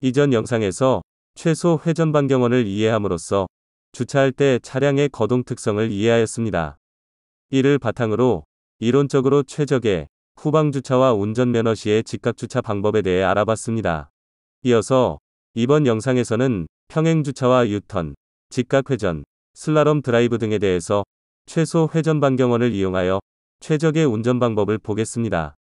이전 영상에서 최소 회전 반경원을 이해함으로써 주차할 때 차량의 거동 특성을 이해하였습니다. 이를 바탕으로 이론적으로 최적의 후방 주차와 운전 면허 시의 직각 주차 방법에 대해 알아봤습니다. 이어서 이번 영상에서는 평행 주차와 유턴, 직각 회전, 슬라럼 드라이브 등에 대해서 최소 회전 반경원을 이용하여 최적의 운전 방법을 보겠습니다.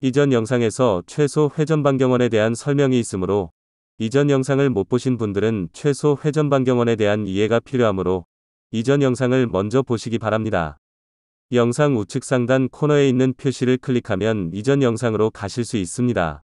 이전 영상에서 최소 회전 반경원에 대한 설명이 있으므로 이전 영상을 못 보신 분들은 최소 회전 반경원에 대한 이해가 필요하므로 이전 영상을 먼저 보시기 바랍니다. 영상 우측 상단 코너에 있는 표시를 클릭하면 이전 영상으로 가실 수 있습니다.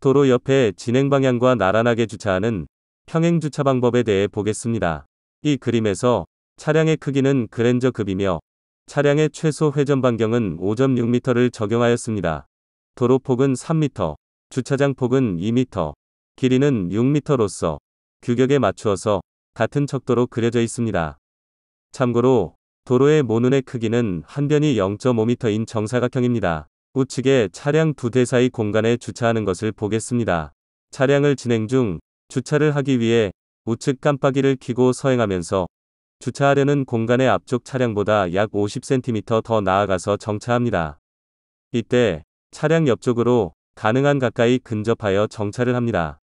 도로 옆에 진행 방향과 나란하게 주차하는 평행 주차 방법에 대해 보겠습니다. 이 그림에서 차량의 크기는 그랜저급이며 차량의 최소 회전 반경은 5.6m를 적용하였습니다. 도로 폭은 3m, 주차장 폭은 2m, 길이는 6m로서 규격에 맞추어서 같은 척도로 그려져 있습니다. 참고로 도로의 모눈의 크기는 한 변이 0.5m인 정사각형입니다. 우측에 차량 두 대 사이 공간에 주차하는 것을 보겠습니다. 차량을 진행 중 주차를 하기 위해 우측 깜빡이를 켜고 서행하면서 주차하려는 공간의 앞쪽 차량보다 약 50cm 더 나아가서 정차합니다. 이때 차량 옆쪽으로 가능한 가까이 근접하여 정찰을 합니다.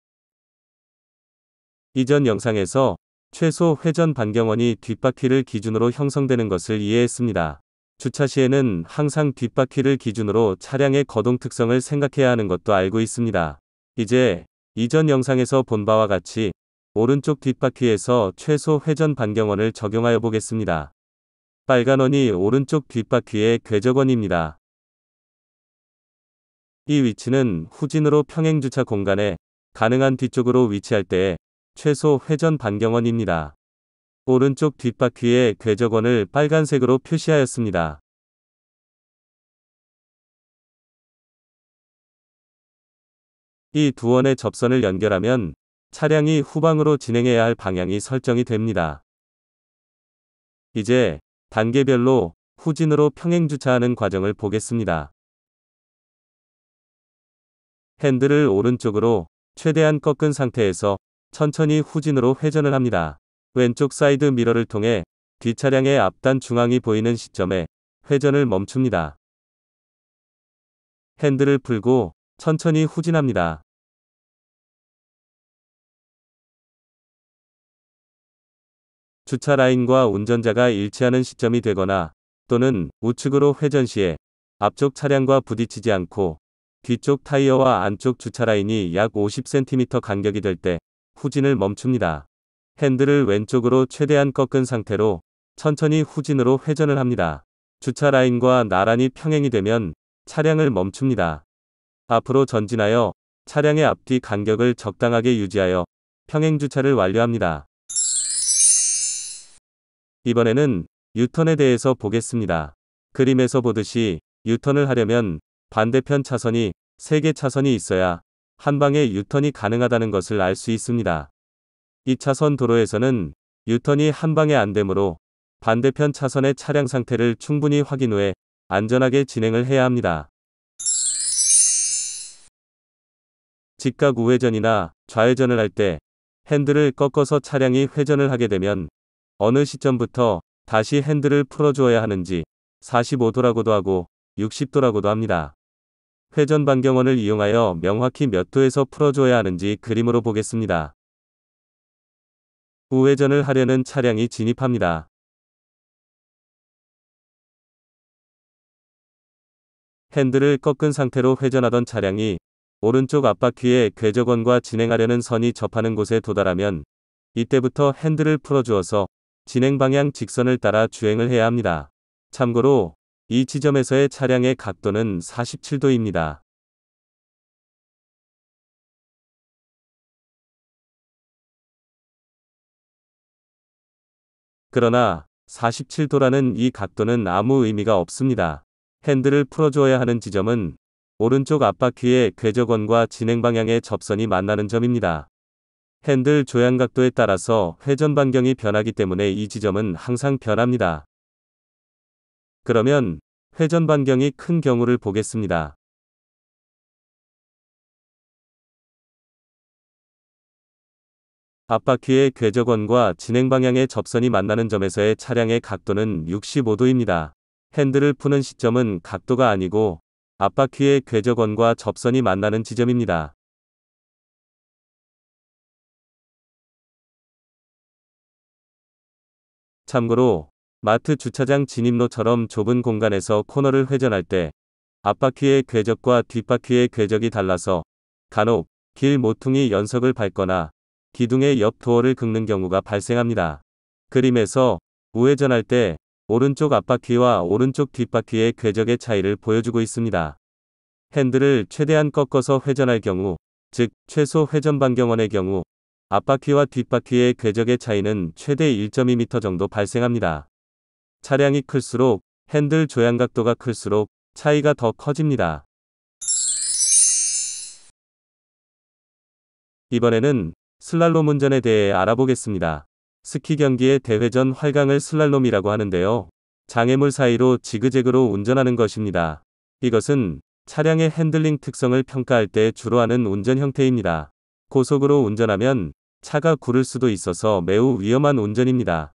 이전 영상에서 최소 회전 반경원이 뒷바퀴를 기준으로 형성되는 것을 이해했습니다. 주차 시에는 항상 뒷바퀴를 기준으로 차량의 거동 특성을 생각해야 하는 것도 알고 있습니다. 이제 이전 영상에서 본 바와 같이 오른쪽 뒷바퀴에서 최소 회전 반경원을 적용하여 보겠습니다. 빨간 원이 오른쪽 뒷바퀴의 궤적원입니다. 이 위치는 후진으로 평행주차 공간에 가능한 뒤쪽으로 위치할 때 최소 회전 반경원입니다. 오른쪽 뒷바퀴에 궤적원을 빨간색으로 표시하였습니다. 이 두 원의 접선을 연결하면 차량이 후방으로 진행해야 할 방향이 설정이 됩니다. 이제 단계별로 후진으로 평행주차하는 과정을 보겠습니다. 핸들을 오른쪽으로 최대한 꺾은 상태에서 천천히 후진으로 회전을 합니다. 왼쪽 사이드 미러를 통해 뒷차량의 앞단 중앙이 보이는 시점에 회전을 멈춥니다. 핸들을 풀고 천천히 후진합니다. 주차 라인과 운전자가 일치하는 시점이 되거나 또는 우측으로 회전 시에 앞쪽 차량과 부딪히지 않고 뒤쪽 타이어와 안쪽 주차라인이 약 50cm 간격이 될 때 후진을 멈춥니다. 핸들을 왼쪽으로 최대한 꺾은 상태로 천천히 후진으로 회전을 합니다. 주차 라인과 나란히 평행이 되면 차량을 멈춥니다. 앞으로 전진하여 차량의 앞뒤 간격을 적당하게 유지하여 평행 주차를 완료합니다. 이번에는 유턴에 대해서 보겠습니다. 그림에서 보듯이 유턴을 하려면 반대편 차선이 3개 차선이 있어야 한 방에 유턴이 가능하다는 것을 알 수 있습니다. 2차선 도로에서는 유턴이 한 방에 안 되므로 반대편 차선의 차량 상태를 충분히 확인 후에 안전하게 진행을 해야 합니다. 직각 우회전이나 좌회전을 할 때 핸들을 꺾어서 차량이 회전을 하게 되면 어느 시점부터 다시 핸들을 풀어주어야 하는지 45도라고도 하고 60도라고도 합니다. 회전 반경원을 이용하여 명확히 몇 도에서 풀어줘야 하는지 그림으로 보겠습니다. 우회전을 하려는 차량이 진입합니다. 핸들을 꺾은 상태로 회전하던 차량이 오른쪽 앞바퀴에 궤적원과 진행하려는 선이 접하는 곳에 도달하면 이때부터 핸들을 풀어주어서 진행 방향 직선을 따라 주행을 해야 합니다. 참고로 이 지점에서의 차량의 각도는 47도입니다. 그러나 47도라는 이 각도는 아무 의미가 없습니다. 핸들을 풀어줘야 하는 지점은 오른쪽 앞바퀴의 궤적원과 진행방향의 접선이 만나는 점입니다. 핸들 조향 각도에 따라서 회전 반경이 변하기 때문에 이 지점은 항상 변합니다. 그러면 회전 반경이 큰 경우를 보겠습니다. 앞바퀴의 궤적원과 진행 방향의 접선이 만나는 점에서의 차량의 각도는 65도입니다. 핸들을 푸는 시점은 각도가 아니고 앞바퀴의 궤적원과 접선이 만나는 지점입니다. 참고로 마트 주차장 진입로처럼 좁은 공간에서 코너를 회전할 때 앞바퀴의 궤적과 뒷바퀴의 궤적이 달라서 간혹 길 모퉁이 연석을 밟거나 기둥의 옆 도어를 긁는 경우가 발생합니다. 그림에서 우회전할 때 오른쪽 앞바퀴와 오른쪽 뒷바퀴의 궤적의 차이를 보여주고 있습니다. 핸들을 최대한 꺾어서 회전할 경우, 즉 최소 회전 반경원의 경우 앞바퀴와 뒷바퀴의 궤적의 차이는 최대 1.2m 정도 발생합니다. 차량이 클수록 핸들 조향각도가 클수록 차이가 더 커집니다. 이번에는 슬랄롬 운전에 대해 알아보겠습니다. 스키 경기의 대회전 활강을 슬랄롬이라고 하는데요. 장애물 사이로 지그재그로 운전하는 것입니다. 이것은 차량의 핸들링 특성을 평가할 때 주로 하는 운전 형태입니다. 고속으로 운전하면 차가 구를 수도 있어서 매우 위험한 운전입니다.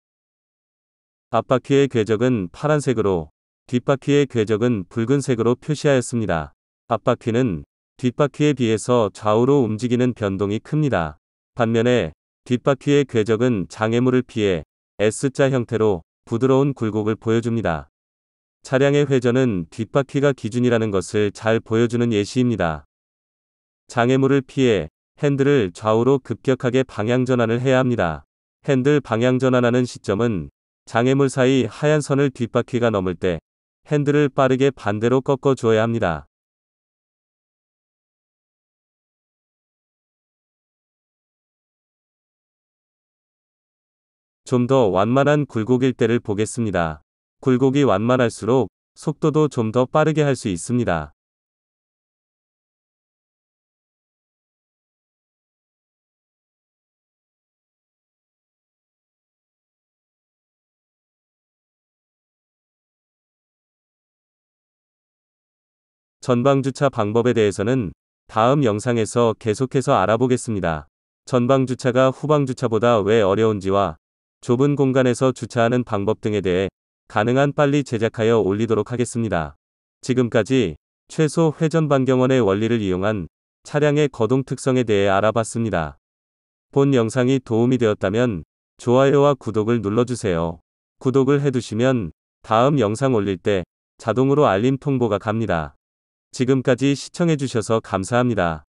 앞바퀴의 궤적은 파란색으로 뒷바퀴의 궤적은 붉은색으로 표시하였습니다. 앞바퀴는 뒷바퀴에 비해서 좌우로 움직이는 변동이 큽니다. 반면에 뒷바퀴의 궤적은 장애물을 피해 S자 형태로 부드러운 굴곡을 보여줍니다. 차량의 회전은 뒷바퀴가 기준이라는 것을 잘 보여주는 예시입니다. 장애물을 피해 핸들을 좌우로 급격하게 방향전환을 해야 합니다. 핸들 방향전환하는 시점은 장애물 사이 하얀 선을 뒷바퀴가 넘을 때 핸들을 빠르게 반대로 꺾어 줘야 합니다. 좀 더 완만한 굴곡 일대를 보겠습니다. 굴곡이 완만할수록 속도도 좀 더 빠르게 할 수 있습니다. 전방주차 방법에 대해서는 다음 영상에서 계속해서 알아보겠습니다. 전방주차가 후방주차보다 왜 어려운지와 좁은 공간에서 주차하는 방법 등에 대해 가능한 빨리 제작하여 올리도록 하겠습니다. 지금까지 최소 회전 반경원의 원리를 이용한 차량의 거동 특성에 대해 알아봤습니다. 본 영상이 도움이 되었다면 좋아요와 구독을 눌러주세요. 구독을 해두시면 다음 영상 올릴 때 자동으로 알림 통보가 갑니다. 지금까지 시청해주셔서 감사합니다.